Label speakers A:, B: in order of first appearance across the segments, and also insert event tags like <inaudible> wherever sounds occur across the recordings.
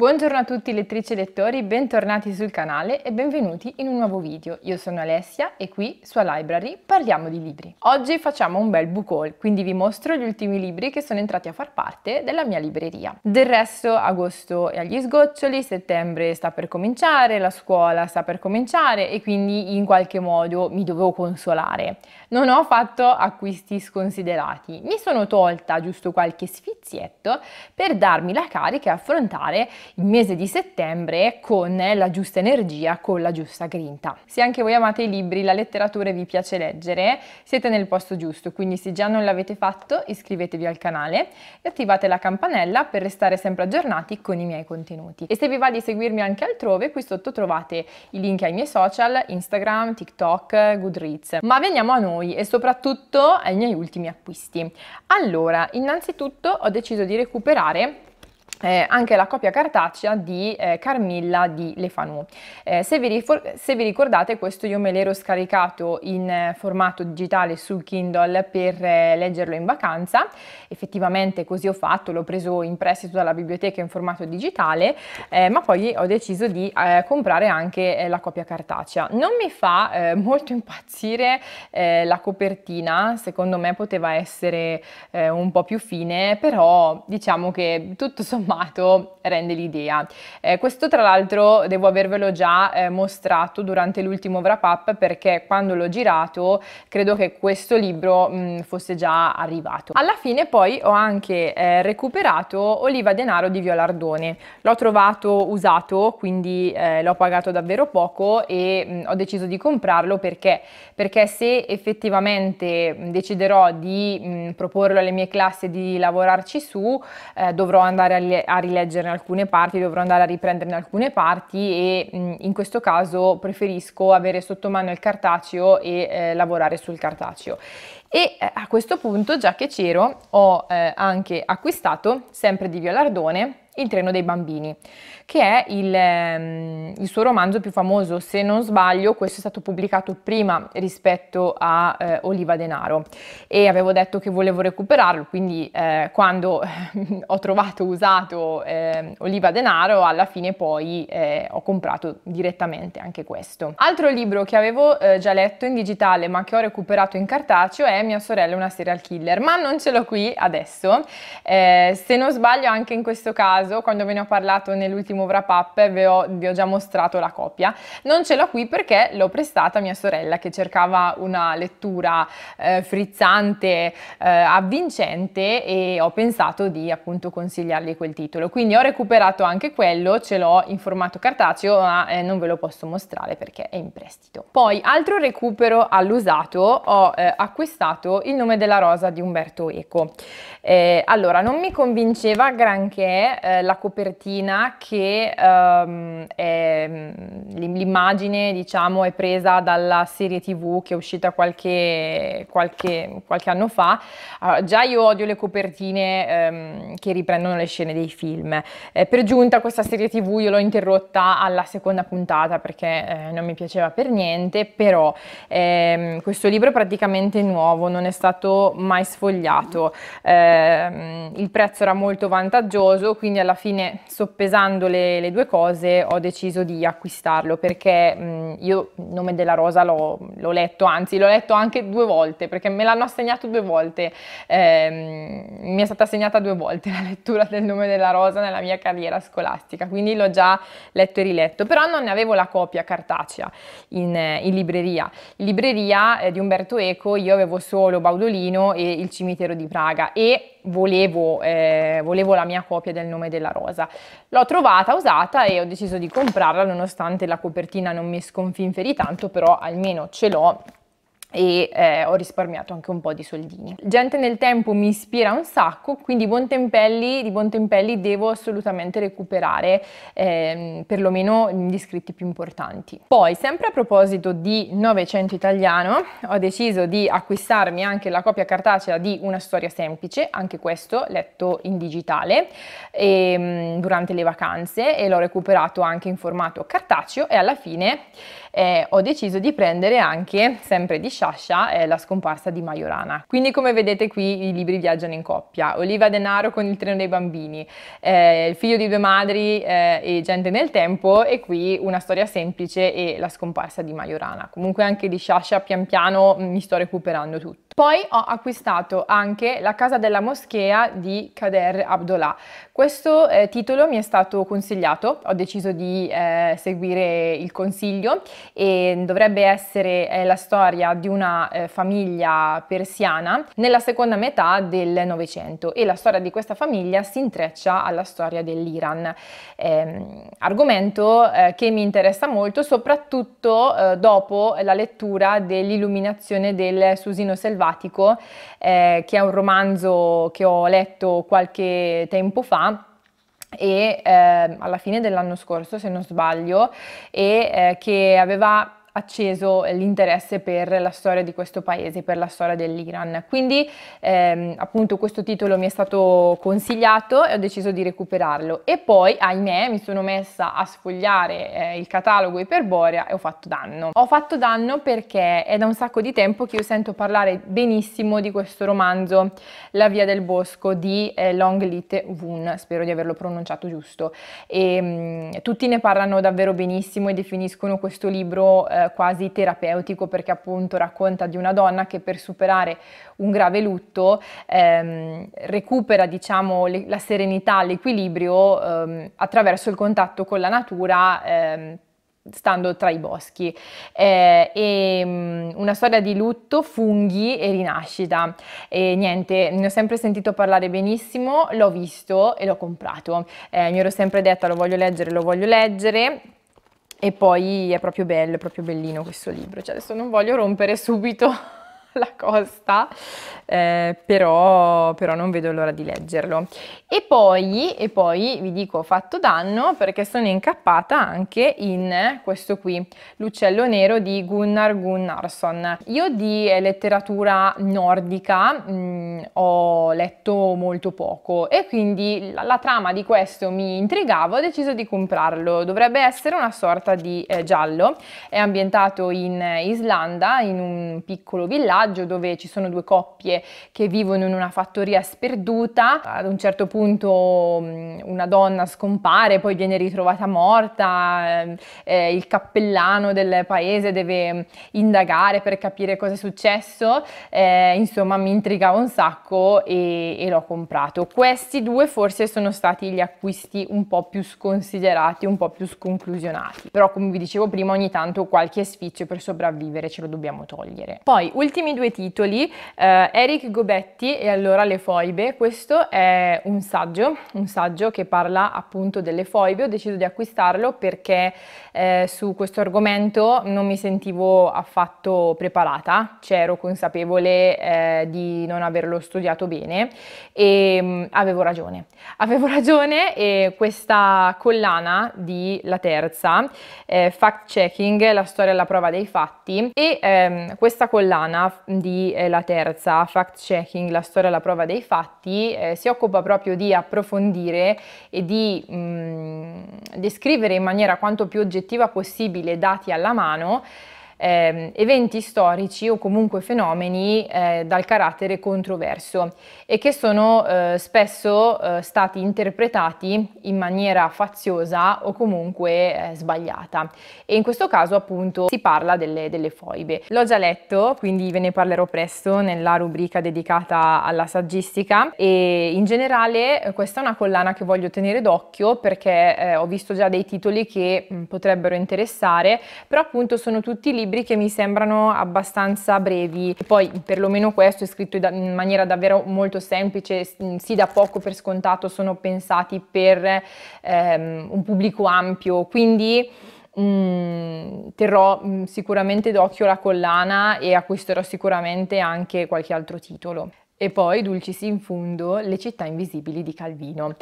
A: Buongiorno a tutti lettrici e lettori, bentornati sul canale e benvenuti in un nuovo video. Io sono Alessia e qui su A Library parliamo di libri. Oggi facciamo un bel book haul, quindi vi mostro gli ultimi libri che sono entrati a far parte della mia libreria. Del resto agosto è agli sgoccioli, settembre sta per cominciare, la scuola sta per cominciare e quindi in qualche modo mi dovevo consolare. Non ho fatto acquisti sconsiderati, mi sono tolta giusto qualche sfizietto per darmi la carica e affrontare il mese di settembre con la giusta energia, con la giusta grinta. Se anche voi amate i libri, la letteratura e vi piace leggere, siete nel posto giusto, quindi se già non l'avete fatto iscrivetevi al canale e attivate la campanella per restare sempre aggiornati con i miei contenuti. E se vi va di seguirmi anche altrove, qui sotto trovate i link ai miei social, Instagram, TikTok, Goodreads. Ma veniamo a noi e soprattutto ai miei ultimi acquisti. Allora, innanzitutto ho deciso di recuperare eh, anche la copia cartacea di eh, Carmilla di Lefanu. Eh, se, vi se, vi ricordate questo io me l'ero scaricato in eh, formato digitale sul Kindle per eh, leggerlo in vacanza, effettivamente così ho fatto, l'ho preso in prestito dalla biblioteca in formato digitale, eh, ma poi ho deciso di comprare anche la copia cartacea. Non mi fa <laughs> molto impazzire la copertina, secondo me poteva essere un po' più fine, però diciamo che tutto sommato sommato rende l'idea. Eh, questo tra l'altro devo avervelo già eh, mostrato durante l'ultimo wrap up perché quando l'ho girato credo che questo libro mh, mm, fosse già arrivato. Alla fine poi ho anche eh, recuperato Oliva Denaro di Violardone. L'ho trovato usato quindi eh, l'ho pagato davvero poco e mh, mm, ho deciso di comprarlo perché? Perché se effettivamente mm, deciderò di proporlo alle mie classi di lavorarci su eh, dovrò andare alle, a rileggere alcune parti, dovrò andare a riprenderne alcune parti e mh, mm, in questo caso preferisco avere sotto mano il cartaceo e eh, lavorare sul cartaceo. E eh, a questo punto, già che c'ero, ho eh, anche acquistato, sempre di Violardone, il treno dei bambini, che è il, ehm, il suo romanzo più famoso, se non sbaglio, questo è stato pubblicato prima rispetto a eh, Oliva Denaro e avevo detto che volevo recuperarlo, quindi eh, quando eh, <laughs> ho trovato usato eh, Oliva Denaro, alla fine poi eh, ho comprato direttamente anche questo. Altro libro che avevo eh, già letto in digitale ma che ho recuperato in cartaceo è Mia sorella è una serial killer, ma non ce l'ho qui adesso. se non sbaglio anche in questo caso caso, quando ve ne ho parlato nell'ultimo wrap up, vi ho, vi ho già mostrato la copia. Non ce l'ho qui perché l'ho prestata a mia sorella che cercava una lettura eh, frizzante, eh, avvincente e ho pensato di appunto consigliargli quel titolo. Quindi ho recuperato anche quello, ce l'ho in formato cartaceo, ma eh, non ve lo posso mostrare perché è in prestito. Poi, altro recupero all'usato, ho eh, acquistato Il nome della rosa di Umberto Eco. Eh, allora, non mi convinceva granché eh, eh, la copertina che ehm, è, mm, l'immagine diciamo, è presa dalla serie tv che è uscita qualche, qualche, qualche anno fa. Allora, ah, già io odio le copertine ehm, che riprendono le scene dei film. Eh, per giunta questa serie tv io l'ho interrotta alla seconda puntata perché eh, non mi piaceva per niente, però ehm, questo libro è praticamente nuovo, non è stato mai sfogliato. Ehm, il prezzo era molto vantaggioso, quindi alla fine soppesando le, le due cose ho deciso di acquistarlo perché mh, io il nome della rosa l'ho, l'ho, letto, anzi l'ho letto anche due volte perché me l'hanno assegnato due volte, eh, mi è stata assegnata due volte la lettura del nome della rosa nella mia carriera scolastica, quindi l'ho già letto e riletto, però non ne avevo la copia cartacea in, in libreria. In libreria eh, di Umberto Eco io avevo solo Baudolino e il cimitero di Praga e volevo, eh, volevo la mia copia del nome della rosa. L'ho trovata usata e ho deciso di comprarla nonostante la copertina non mi sconfinferi tanto, però almeno ce l'ho e eh, ho risparmiato anche un po' di soldini. Gente nel tempo mi ispira un sacco, quindi Bontempelli, di Bontempelli devo assolutamente recuperare eh, perlomeno gli scritti più importanti. Poi, sempre a proposito di Novecento italiano, ho deciso di acquistarmi anche la copia cartacea di Una storia semplice, anche questo letto in digitale e, ehm, durante le vacanze e l'ho recuperato anche in formato cartaceo e alla fine eh, ho deciso di prendere anche, sempre di Sciascia, eh, La scomparsa di Majorana. Quindi come vedete qui i libri viaggiano in coppia. Oliva Denaro con Il treno dei bambini, eh, Il figlio di due madri eh, e Gente nel tempo e qui Una storia semplice e La scomparsa di Majorana. Comunque anche di Sciascia pian piano mm, mi sto recuperando tutto. Poi ho acquistato anche La casa della moschea di Kader Abdollah. Questo eh, titolo mi è stato consigliato, ho deciso di eh, seguire il consiglio e dovrebbe essere eh, la storia di una eh, famiglia persiana nella seconda metà del Novecento e la storia di questa famiglia si intreccia alla storia dell'Iran, ehm, argomento eh, che mi interessa molto soprattutto eh, dopo la lettura dell'illuminazione del Susino Selvatico che è un romanzo che ho letto qualche tempo fa e eh, alla fine dell'anno scorso se non sbaglio e eh, che aveva acceso eh, l'interesse per la storia di questo paese, per la storia dell'Iran. Quindi ehm, appunto questo titolo mi è stato consigliato e ho deciso di recuperarlo. E poi, ahimè, mi sono messa a sfogliare eh, il catalogo Iperborea e ho fatto danno. Ho fatto danno perché è da un sacco di tempo che io sento parlare benissimo di questo romanzo, La via del bosco di eh, Long Lit Woon, spero di averlo pronunciato giusto. E, ehm, mh, tutti ne parlano davvero benissimo e definiscono questo libro eh, eh, quasi terapeutico perché appunto racconta di una donna che per superare un grave lutto ehm, recupera diciamo le, la serenità, l'equilibrio ehm, attraverso il contatto con la natura ehm, stando tra i boschi. Eh, e, um, una storia di lutto, funghi e rinascita. E niente, ne ho sempre sentito parlare benissimo, l'ho visto e l'ho comprato. Eh, mi ero sempre detta lo voglio leggere, lo voglio leggere e poi è proprio bello, è proprio bellino questo libro. Cioè adesso non voglio rompere subito <laughs> la costa, eh, però, però, non vedo l'ora di leggerlo. E poi, e poi vi dico ho fatto danno perché sono incappata anche in questo qui, L'uccello nero di Gunnar Gunnarsson. Io di letteratura nordica mh, mm, ho letto molto poco e quindi la, la, trama di questo mi intrigava, ho deciso di comprarlo. Dovrebbe essere una sorta di eh, giallo, è ambientato in Islanda, in un piccolo villaggio villaggio dove ci sono due coppie che vivono in una fattoria sperduta, ad un certo punto mm, una donna scompare, poi viene ritrovata morta, eh, eh il cappellano del paese deve mm, indagare per capire cosa è successo, eh, insomma mi intrigava un sacco e, e l'ho comprato. Questi due forse sono stati gli acquisti un po' più sconsiderati, un po' più sconclusionati, però come vi dicevo prima ogni tanto qualche sfizio per sopravvivere ce lo dobbiamo togliere. Poi ultimi ultimi due titoli, eh, Eric Gobetti e allora le foibe, questo è un saggio, un saggio che parla appunto delle foibe, ho deciso di acquistarlo perché eh, su questo argomento non mi sentivo affatto preparata, c'ero cioè consapevole eh, di non averlo studiato bene e mh, mm, avevo ragione, <laughs> avevo ragione e questa collana di La Terza, eh, Fact Checking, la storia alla prova dei fatti e ehm, questa collana di eh, La Terza, Fact Checking, la storia e la prova dei fatti, eh, si occupa proprio di approfondire e di mh, mm, descrivere in maniera quanto più oggettiva possibile dati alla mano eh, eventi storici o comunque fenomeni eh, dal carattere controverso e che sono eh, spesso eh, stati interpretati in maniera faziosa o comunque eh, sbagliata e in questo caso appunto si parla delle, delle foibe. L'ho già letto quindi ve ne parlerò presto nella rubrica dedicata alla saggistica e in generale questa è una collana che voglio tenere d'occhio perché eh, ho visto già dei titoli che mh, mm, potrebbero interessare però appunto sono tutti libri libri che mi sembrano abbastanza brevi. E poi perlomeno questo è scritto in maniera davvero molto semplice, si dà poco per scontato, sono pensati per ehm, un pubblico ampio, quindi mh, mm, terrò mh, mm, sicuramente d'occhio la collana e acquisterò sicuramente anche qualche altro titolo. E poi, dulcis in fundo, Le città invisibili di Calvino.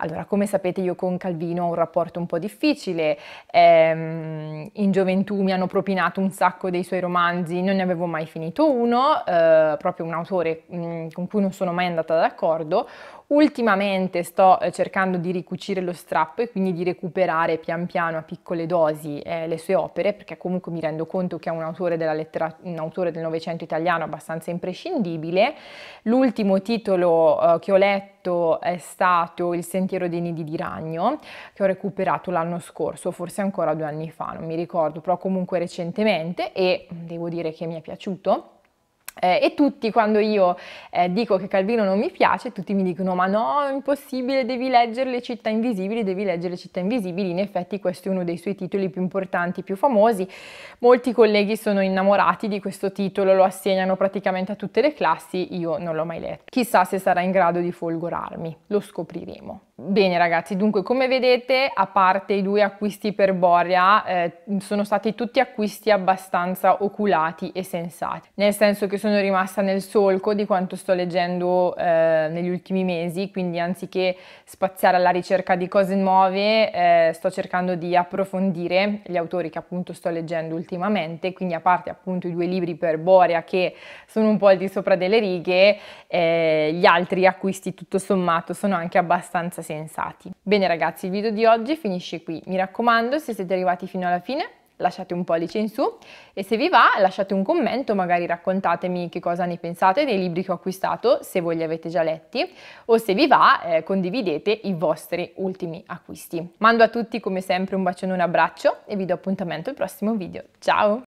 A: Allora, come sapete io con Calvino ho un rapporto un po' difficile, ehm, in gioventù mi hanno propinato un sacco dei suoi romanzi, non ne avevo mai finito uno, eh, proprio un autore mh, mm, con cui non sono mai andata d'accordo. Ultimamente sto eh, cercando di ricucire lo strappo e quindi di recuperare pian piano a piccole dosi eh, le sue opere, perché comunque mi rendo conto che è un autore, lettera- un autore del Novecento italiano abbastanza imprescindibile. L'ultimo titolo eh, che ho letto progetto è stato il Sentiero dei Nidi di Ragno, che ho recuperato l'anno scorso, forse ancora due anni fa, non mi ricordo, però comunque recentemente e devo dire che mi è piaciuto. Eh, e tutti quando io eh, dico che Calvino non mi piace, tutti mi dicono ma no, è impossibile, devi leggere le città invisibili, devi leggere le città invisibili, in effetti questo è uno dei suoi titoli più importanti, più famosi, molti colleghi sono innamorati di questo titolo, lo assegnano praticamente a tutte le classi, io non l'ho mai letto, chissà se sarà in grado di folgorarmi, lo scopriremo. Bene ragazzi, dunque come vedete a parte i due acquisti per Boria eh, sono stati tutti acquisti abbastanza oculati e sensati, nel senso che sono rimasta nel solco di quanto sto leggendo eh, negli ultimi mesi, quindi anziché spaziare alla ricerca di cose nuove eh, sto cercando di approfondire gli autori che appunto sto leggendo ultimamente, quindi a parte appunto i due libri per Boria che sono un po' al di sopra delle righe, eh, gli altri acquisti tutto sommato sono anche abbastanza sensati. Bene ragazzi, il video di oggi finisce qui. Mi raccomando, se siete arrivati fino alla fine, lasciate un pollice in su e se vi va lasciate un commento, magari raccontatemi che cosa ne pensate dei libri che ho acquistato, se voi li avete già letti o se vi va eh, condividete i vostri ultimi acquisti. Mando a tutti come sempre un bacione e un abbraccio e vi do appuntamento al prossimo video. Ciao!